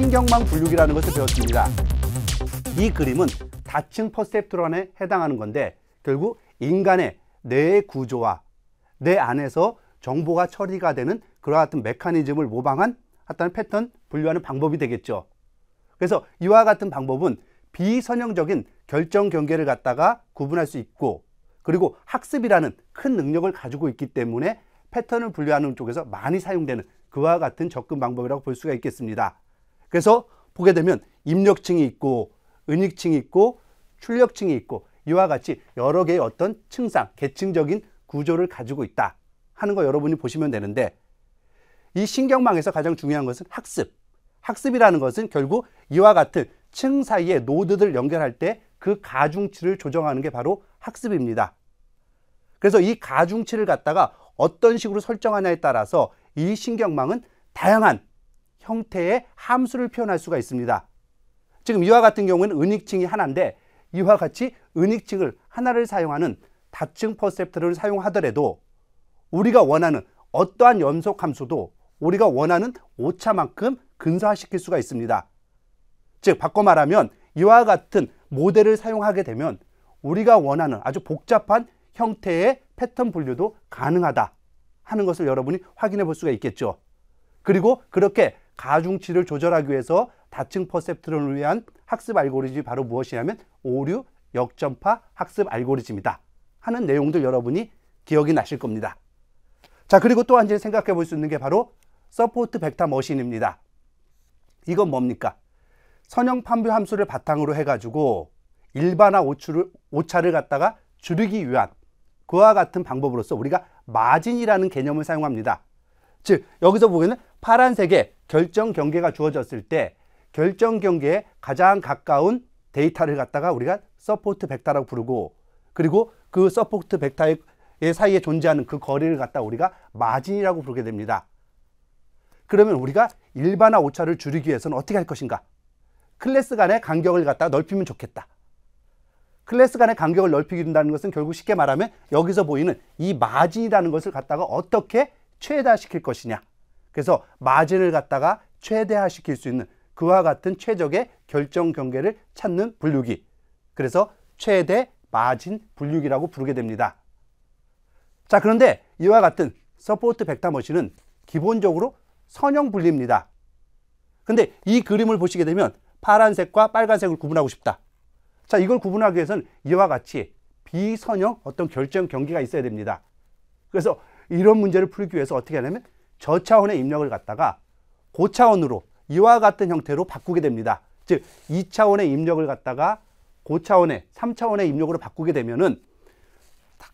신경망 분류기라는 것을 배웠습니다. 이 그림은 다층 퍼셉트론에 해당하는 건데 결국 인간의 뇌의 구조와 뇌 안에서 정보가 처리가 되는 그러한 메커니즘을 모방한 어떤 패턴 분류하는 방법이 되겠죠. 그래서 이와 같은 방법은 비선형적인 결정 경계를 갖다가 구분할 수 있고 그리고 학습이라는 큰 능력을 가지고 있기 때문에 패턴을 분류하는 쪽에서 많이 사용되는 그와 같은 접근 방법이라고 볼 수가 있겠습니다. 그래서 보게 되면 입력층이 있고 은익층이 있고 출력층이 있고 이와 같이 여러 개의 어떤 층상, 계층적인 구조를 가지고 있다 하는 거 여러분이 보시면 되는데 이 신경망에서 가장 중요한 것은 학습. 학습이라는 것은 결국 이와 같은 층 사이의 노드들 연결할 때 그 가중치를 조정하는 게 바로 학습입니다. 그래서 이 가중치를 갖다가 어떤 식으로 설정하냐에 따라서 이 신경망은 다양한 형태의 함수를 표현할 수가 있습니다. 지금 이와 같은 경우는 은익층이 하나인데 이와 같이 은익층을 하나를 사용하는 다층 퍼셉트를 사용하더라도 우리가 원하는 어떠한 연속 함수도 우리가 원하는 오차만큼 근사화시킬 수가 있습니다. 즉 바꿔 말하면 이와 같은 모델을 사용하게 되면 우리가 원하는 아주 복잡한 형태의 패턴 분류도 가능하다 하는 것을 여러분이 확인해 볼 수가 있겠죠. 그리고 그렇게 가중치를 조절하기 위해서 다층 퍼셉트론을 위한 학습 알고리즘이 바로 무엇이냐면 오류 역전파 학습 알고리즘이다 하는 내용들 여러분이 기억이 나실 겁니다. 자 그리고 또 한 가지 생각해 볼 수 있는 게 바로 서포트 벡터 머신입니다. 이건 뭡니까? 선형 판별 함수를 바탕으로 해가지고 일반화 오차를, 오차를 갖다가 줄이기 위한 그와 같은 방법으로서 우리가 마진이라는 개념을 사용합니다. 즉 여기서 보기에는 파란색에 결정 경계가 주어졌을 때 결정 경계에 가장 가까운 데이터를 갖다가 우리가 서포트 벡터라고 부르고 그리고 그 서포트 벡터의 사이에 존재하는 그 거리를 갖다 우리가 마진이라고 부르게 됩니다. 그러면 우리가 일반화 오차를 줄이기 위해서는 어떻게 할 것인가? 클래스 간의 간격을 갖다 넓히면 좋겠다. 클래스 간의 간격을 넓히게된다는 것은 결국 쉽게 말하면 여기서 보이는 이 마진이라는 것을 갖다가 어떻게 최다시킬 것이냐. 그래서 마진을 갖다가 최대화시킬 수 있는 그와 같은 최적의 결정 경계를 찾는 분류기. 그래서 최대 마진 분류기라고 부르게 됩니다. 자, 그런데 이와 같은 서포트 벡터 머신은 기본적으로 선형 분리입니다. 근데 이 그림을 보시게 되면 파란색과 빨간색을 구분하고 싶다. 자, 이걸 구분하기 위해서는 이와 같이 비선형 어떤 결정 경계가 있어야 됩니다. 그래서 이런 문제를 풀기 위해서 어떻게 하냐면 저차원의 입력을 갖다가 고차원으로 이와 같은 형태로 바꾸게 됩니다. 즉 2차원의 입력을 갖다가 고차원의 3차원의 입력으로 바꾸게 되면은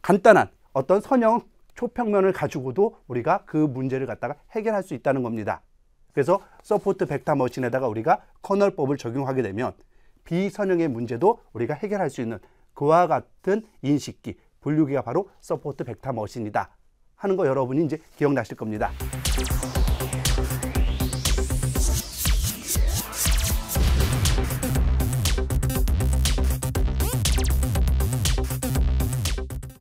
간단한 어떤 선형 초평면을 가지고도 우리가 그 문제를 갖다가 해결할 수 있다는 겁니다. 그래서 서포트 벡터 머신에다가 우리가 커널법을 적용하게 되면 비선형의 문제도 우리가 해결할 수 있는 그와 같은 인식기, 분류기가 바로 서포트 벡터 머신이다. 하는 거 여러분이 이제 기억나실 겁니다.